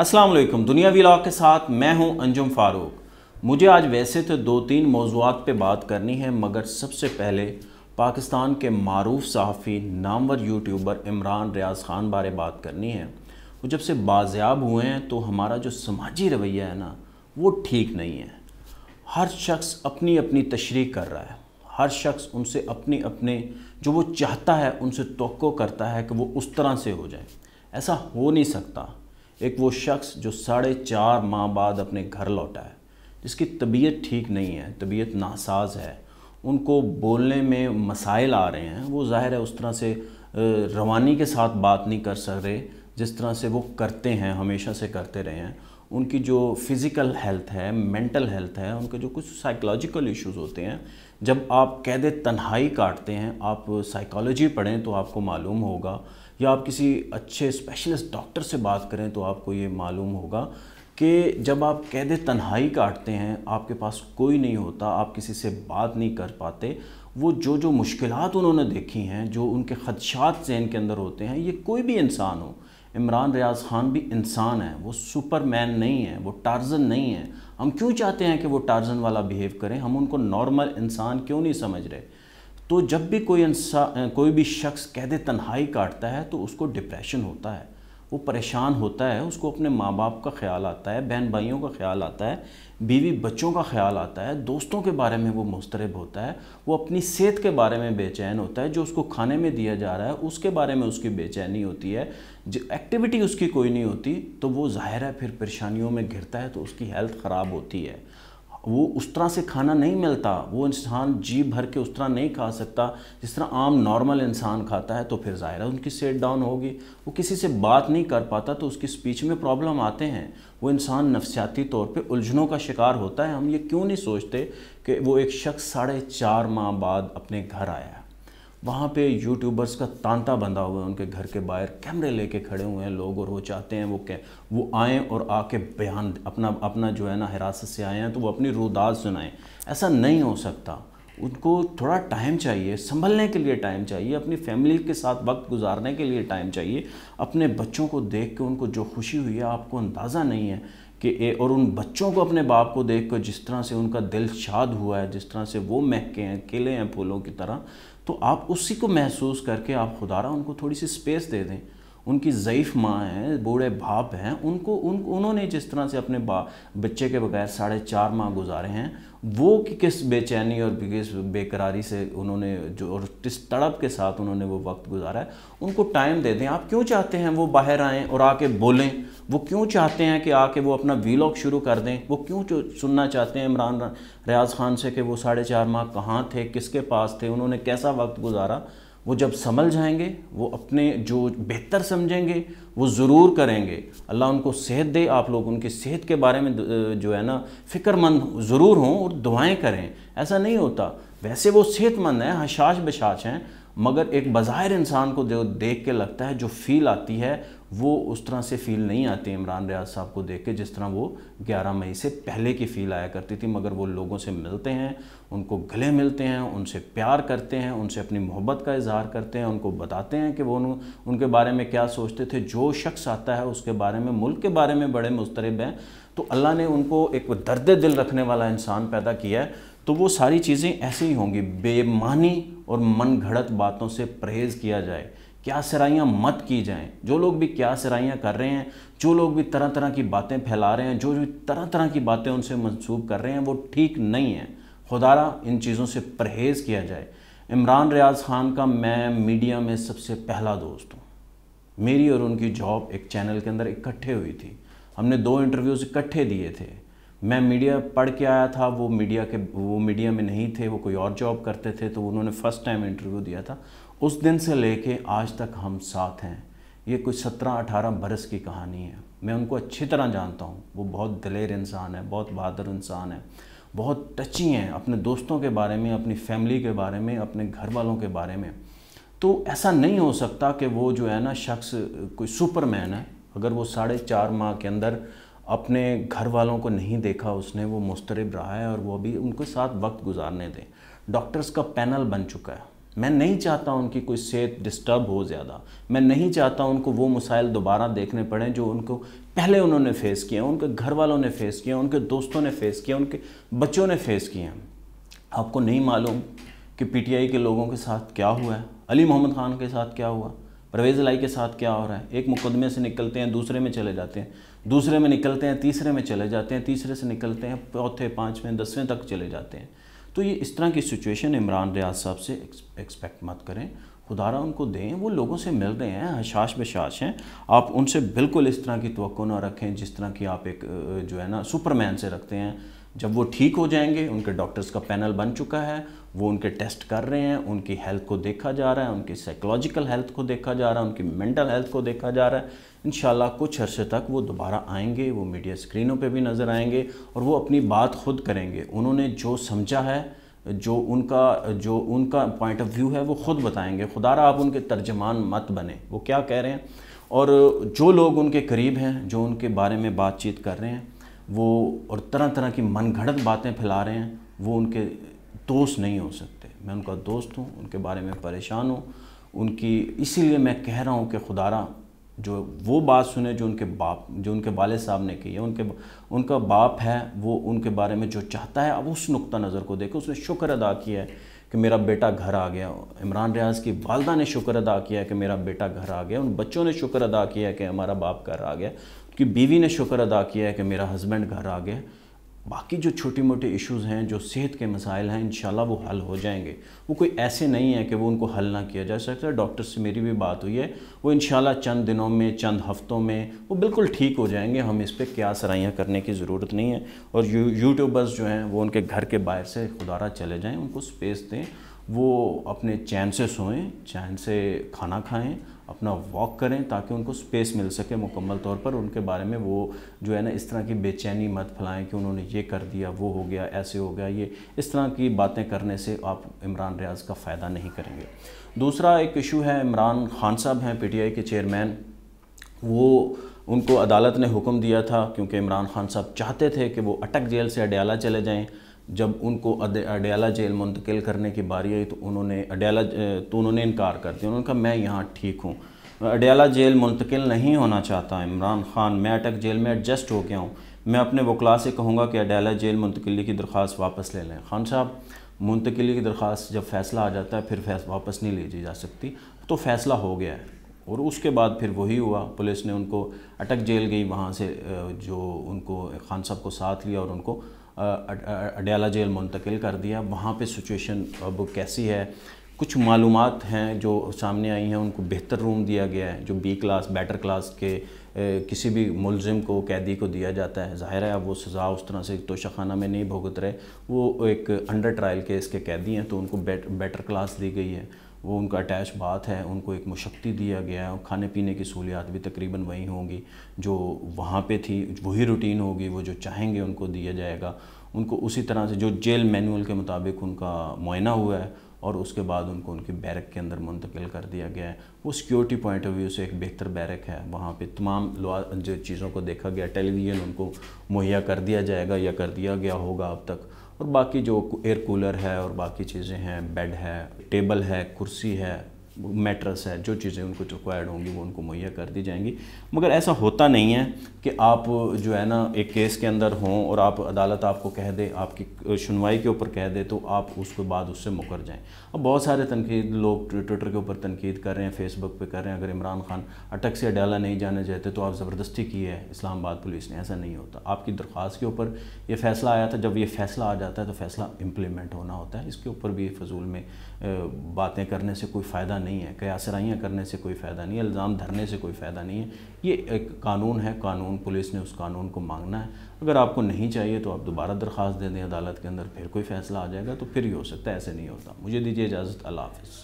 असलम दुनिया व्लाग के साथ मैं हूं अंजुम फारूक मुझे आज वैसे तो दो तीन मौजूद पे बात करनी है मगर सबसे पहले पाकिस्तान के मरूफ सहाफ़ी नामवर यूट्यूबर इमरान रियाज ख़ान बारे बात करनी है वो जब से बाजियाब हुए हैं तो हमारा जो समाजी रवैया है ना वो ठीक नहीं है हर शख्स अपनी अपनी तशरी कर रहा है हर शख्स उनसे अपने अपने जो वो चाहता है उनसे तो करता है कि वो उस तरह से हो जाए ऐसा हो नहीं सकता एक वो शख्स जो साढ़े चार माह बाद अपने घर लौटा है जिसकी तबीयत ठीक नहीं है तबीयत नासाज है उनको बोलने में मसाइल आ रहे हैं वो ज़ाहिर है उस तरह से रवानी के साथ बात नहीं कर सक रहे जिस तरह से वो करते हैं हमेशा से करते रहे हैं उनकी जो फिज़िकल हेल्थ है मेंटल हेल्थ है उनके जो कुछ साइकोलॉजिकल इश्यूज़ होते हैं जब आप कैद तन्हाई काटते हैं आप साइकोलॉजी पढ़ें तो आपको मालूम होगा या आप किसी अच्छे स्पेशलिस्ट डॉक्टर से बात करें तो आपको ये मालूम होगा कि जब आप कैद तन्हाई काटते हैं आपके पास कोई नहीं होता आप किसी से बात नहीं कर पाते वो जो जो मुश्किल उन्होंने देखी हैं जो उनके खदशात जहन के अंदर होते हैं ये कोई भी इंसान हो इमरान रियाज खान भी इंसान है वो सुपरमैन नहीं है वो टार्जन नहीं है हम क्यों चाहते हैं कि वो टार्जन वाला बिहेव करें हम उनको नॉर्मल इंसान क्यों नहीं समझ रहे तो जब भी कोई इंसान कोई भी शख्स कैद तन्हाई काटता है तो उसको डिप्रेशन होता है वो परेशान होता है उसको अपने माँ बाप का ख्याल आता है बहन भाइयों का ख्याल आता है बीवी बच्चों का ख्याल आता है दोस्तों के बारे में वो मुस्तरब होता है वो अपनी सेहत के बारे में बेचैन होता है जो उसको खाने में दिया जा रहा है उसके बारे में उसकी बेचैनी होती है जो एक्टिविटी उसकी कोई नहीं होती तो वो ज़ाहिर है फिर परेशानियों में घिरता है तो उसकी हेल्थ ख़राब होती है वो उस तरह से खाना नहीं मिलता वो इंसान जी भर के उस तरह नहीं खा सकता जिस तरह आम नॉर्मल इंसान खाता है तो फिर ज़ाहिर है उनकी सेट डाउन होगी वो किसी से बात नहीं कर पाता तो उसकी स्पीच में प्रॉब्लम आते हैं वो इंसान नफसियाती तौर पे उलझनों का शिकार होता है हम ये क्यों नहीं सोचते कि वो एक शख्स साढ़े चार माह बाद अपने घर आया है वहाँ पे यूट्यूबर्स का तांता बंधा हुआ है उनके घर के बाहर कैमरे लेके खड़े हुए हैं लोग और वो चाहते हैं वो कह वो आएँ और आके बयान अपना अपना जो है ना हिरासत से आए हैं तो वो अपनी रुदाज सुनाएं ऐसा नहीं हो सकता उनको थोड़ा टाइम चाहिए संभलने के लिए टाइम चाहिए अपनी फैमिली के साथ वक्त गुजारने के लिए टाइम चाहिए अपने बच्चों को देख के उनको जो खुशी हुई है आपको अंदाज़ा नहीं है कि ए, और उन बच्चों को अपने बाप को देख कर जिस तरह से उनका दिल शाद हुआ है जिस तरह से वो महके हैं किले हैं फूलों की तरह तो आप उसी को महसूस करके आप खुदा रहा उनको थोड़ी सी स्पेस दे दें उनकी ज़यीफ़ माँ हैं बूढ़े बाप हैं उनको उन उन्होंने जिस तरह से अपने बा बच्चे के बगैर साढ़े चार माह गुजारे हैं वो कि किस बेचैनी और किस बेकरारी से उन्होंने जो और किस तड़प के साथ उन्होंने वो वक्त गुजारा है उनको टाइम दे दें आप क्यों चाहते हैं वो बाहर आएँ और आके बोलें वो क्यों चाहते हैं कि आके वो अपना वीलॉग शुरू कर दें वो क्यों सुनना चाहते हैं इमरान रियाज खान से कि वो साढ़े चार माह कहाँ थे किसके पास थे उन्होंने कैसा वक्त गुजारा वो जब समझ जाएंगे वो अपने जो बेहतर समझेंगे वो ज़रूर करेंगे अल्लाह उनको सेहत दे आप लोग उनकी सेहत के बारे में जो है ना फ़िक्रमंद ज़रूर हों और दुआएं करें ऐसा नहीं होता वैसे वो सेहतमंद हैं हशाश बशाश हैं मगर एक बाहिर इंसान को जो देख के लगता है जो फील आती है वो उस तरह से फील नहीं आती इमरान रियाज साहब को देख के जिस तरह वो 11 मई से पहले की फील आया करती थी मगर वो लोगों से मिलते हैं उनको गले मिलते हैं उनसे प्यार करते हैं उनसे अपनी मोहब्बत का इजहार करते हैं उनको बताते हैं कि वो उन, उनके बारे में क्या सोचते थे जो शख्स आता है उसके बारे में मुल्क के बारे में बड़े मुस्तरब हैं तो अल्लाह ने उनको एक दर्द दिल रखने वाला इंसान पैदा किया है तो वो सारी चीज़ें ऐसी ही होंगी बेमानी और मन घड़त बातों से परहेज़ किया जाए क्या सराइयाँ मत की जाएं जो लोग भी क्या सराइयाँ कर रहे हैं जो लोग भी तरह तरह की बातें फैला रहे हैं जो भी तरह तरह की बातें उनसे मनसूब कर रहे हैं वो ठीक नहीं है खुदारा इन चीज़ों से परहेज़ किया जाए इमरान रियाज खान का मैं मीडिया में सबसे पहला दोस्त हूँ मेरी और उनकी जॉब एक चैनल के अंदर इकट्ठे हुई थी हमने दो इंटरव्यूज़ इकट्ठे दिए थे मैं मीडिया पढ़ के आया था वो मीडिया के वो मीडिया में नहीं थे वो कोई और जॉब करते थे तो उन्होंने फ़र्स्ट टाइम इंटरव्यू दिया था उस दिन से लेके आज तक हम साथ हैं ये कुछ सत्रह अठारह बरस की कहानी है मैं उनको अच्छी तरह जानता हूँ वो बहुत दिलेर इंसान है बहुत बहादुर इंसान है बहुत टची हैं अपने दोस्तों के बारे में अपनी फैमिली के बारे में अपने घर वालों के बारे में तो ऐसा नहीं हो सकता कि वो जो है ना शख्स कोई सुपरमैन है अगर वो साढ़े चार माह के अंदर अपने घर वालों को नहीं देखा उसने वो मुस्तरब रहा है और वो अभी उनके साथ वक्त गुजारने दें डॉक्टर्स का पैनल बन चुका है मैं नहीं चाहता उनकी कोई सेहत डिस्टर्ब हो ज़्यादा मैं नहीं चाहता उनको वो मसाइल दोबारा देखने पड़ें जो उनको पहले उन्होंने फेस किए उनके घर वालों ने फेस किए उनके दोस्तों ने फेस किया उनके बच्चों ने फेस किए हैं आपको नहीं मालूम कि पीटीआई के लोगों के साथ क्या हुआ है अली मोहम्मद ख़ान के साथ क्या हुआ परवेज़ लाई के साथ क्या हो रहा है एक मुकदमे से निकलते हैं दूसरे में चले जाते हैं दूसरे में निकलते हैं तीसरे में चले जाते हैं तीसरे से निकलते हैं चौथे पाँचवें दसवें तक चले जाते हैं तो ये इस तरह की सिचुएशन इमरान रियाज साहब से एक्सपेक्ट मत करें खुदारा उनको दें वो लोगों से मिल रहे हैं हशाश बशाश हैं आप उनसे बिल्कुल इस तरह की तो ना रखें जिस तरह की आप एक जो है ना सुपरमैन से रखते हैं जब वो ठीक हो जाएंगे उनके डॉक्टर्स का पैनल बन चुका है वो उनके टेस्ट कर रहे हैं उनकी हेल्थ को देखा जा रहा है उनकी साइकोलॉजिकल हेल्थ को देखा जा रहा है उनकी मेंटल हेल्थ को देखा जा रहा है इन कुछ अरसे तक वो दोबारा आएंगे वो मीडिया स्क्रीनों पे भी नज़र आएंगे और वो अपनी बात खुद करेंगे उन्होंने जो समझा है जो उनका जो उनका पॉइंट ऑफ व्यू है वो खुद बताएंगे खुदा आप उनके तर्जमान मत बने वो क्या कह रहे हैं और जो लोग उनके करीब हैं जो उनके बारे में बातचीत कर रहे हैं वो और तरह तरह की मनगढ़ंत बातें फैला रहे हैं वो उनके दोस्त नहीं हो सकते मैं उनका दोस्त हूँ उनके बारे में परेशान हूँ उनकी इसीलिए मैं कह रहा हूँ कि खुदारा जो वो बात सुने जो उनके बाप जो उनके वाले साहब ने की है उनके उनका बाप है वो उनके बारे में जो चाहता है अब उस नुक़ा नज़र को देखो उसने शुक्र अदा किया है कि मेरा बेटा घर आ गया इमरान रियाज की वालदा ने शुक्र अदा किया कि मेरा बेटा घर आ गया उन बच्चों ने शुक्र अदा किया कि हमारा बाप घर आ गया कि बीवी ने शुक्र अदा किया है कि मेरा हस्बैंड घर आ गया बाकी जो छोटे मोटे इश्यूज़ हैं जो सेहत के मसाइल हैं इन वो हल हो जाएंगे वो कोई ऐसे नहीं है कि वो उनको हल ना किया जा सकता डॉक्टर से मेरी भी बात हुई है वो इन चंद दिनों में चंद हफ्तों में वो बिल्कुल ठीक हो जाएंगे हम इस पर क्या सराहियाँ करने की ज़रूरत नहीं है और यू यूट्यूबर्स जो हैं वो उनके घर के बाहर से खुदारा चले जाएँ उनको स्पेस दें वो अपने चैन से सोएँ चैन से खाना खाएँ अपना वॉक करें ताकि उनको स्पेस मिल सके मुकम्मल तौर पर उनके बारे में वो जो है ना इस तरह की बेचैनी मत फैलाएं कि उन्होंने ये कर दिया वो हो गया ऐसे हो गया ये इस तरह की बातें करने से आप इमरान रियाज का फ़ायदा नहीं करेंगे दूसरा एक इशू है इमरान खान साहब हैं पीटीआई के चेयरमैन वो उनको अदालत ने हुक्म दिया था क्योंकि इमरान खान साहब चाहते थे कि वो अटक जेल से अडयाला चले जाएँ जब उनको अडयाला जेल मुंतकिल करने की बारी आई तो उन्होंने अडयाला तो उन्होंने इनकार कर दिया उन्होंने कहा मैं यहाँ ठीक हूँ अडयाला जेल मुंतकिल नहीं होना चाहता इमरान खान मैं अटक जेल में एडजस्ट हो गया हूँ मैं अपने वकला से कहूँगा कि अडयाला जेल मुंतकली की दरख्वास्त वापस ले लें खान साहब मुंतकली की दरख्वास्त जब फैसला आ जाता है फिर फैस वापस नहीं ली जा सकती तो फैसला हो गया है और उसके बाद फिर वही हुआ पुलिस ने उनको अटक जेल गई वहाँ से जो उनको खान साहब को साथ लिया और उनको अडयाला जेल मुंतकिल कर दिया वहाँ पे सिचुएशन अब कैसी है कुछ मालूम हैं जो सामने आई हैं उनको बेहतर रूम दिया गया है जो बी क्लास बेटर क्लास के ए, किसी भी मुलजिम को कैदी को दिया जाता है ज़ाहिर है अब वो सज़ा उस तरह से तोशाखाना में नहीं भुगत रहे वो एक अंडर ट्रायल केस के कैदी हैं तो उनको बेट, बेटर क्लास दी गई है वो उनका अटैच बात है उनको एक मशक्ति दिया गया है और खाने पीने की सहूलियात भी तकरीबन वही होंगी जो वहाँ पे थी वही रूटीन होगी वो जो चाहेंगे उनको दिया जाएगा उनको उसी तरह से जो जेल मैनुअल के मुताबिक उनका मुआयना हुआ है और उसके बाद उनको उनकी बैरक के अंदर मुंतकिल कर दिया गया है वो सिक्योरिटी पॉइंट ऑफ व्यू से एक बेहतर बैरक है वहाँ पे तमाम जो चीज़ों को देखा गया टेलीविज़न उनको मुहैया कर दिया जाएगा या कर दिया गया होगा अब तक और बाकी जो एयर कूलर है और बाकी चीज़ें हैं बेड है टेबल है कुर्सी है मेट्रस है जो चीज़ें उनको रिक्वायर्ड होंगी वो उनको मुहैया कर दी जाएंगी मगर ऐसा होता नहीं है कि आप जो है ना एक केस के अंदर हों और आप अदालत आपको कह दे आपकी सुनवाई के ऊपर कह दे तो आप उसके बाद उससे मुकर जाएँ अब बहुत सारे तनकीद लोग ट्विटर के ऊपर तनकीद कर रहे हैं फेसबुक पर कर रहे हैं अगर इमरान खान अटक से अडाला नहीं जाना चाहते तो आप ज़बरदस्ती की है इस्लामाबाद पुलिस ने ऐसा नहीं होता आपकी दरख्वास्त के ऊपर ये फैसला आया था जब ये फैसला आ जाता है तो फैसला इम्प्लीमेंट होना होता है इसके ऊपर भी फजूल में बातें करने से कोई फ़ायदा नहीं नहीं है कयासराइयाँ करने से कोई फ़ायदा नहीं है इल्ज़ाम धरने से कोई फ़ायदा नहीं है ये एक कानून है कानून पुलिस ने उस कानून को मांगना है अगर आपको नहीं चाहिए तो आप दोबारा दरख्वास्त दे दें अदालत के अंदर फिर कोई फ़ैसला आ जाएगा तो फिर ही हो सकता है ऐसे नहीं होता मुझे दीजिए इजाज़त अल्लाह हाफिज़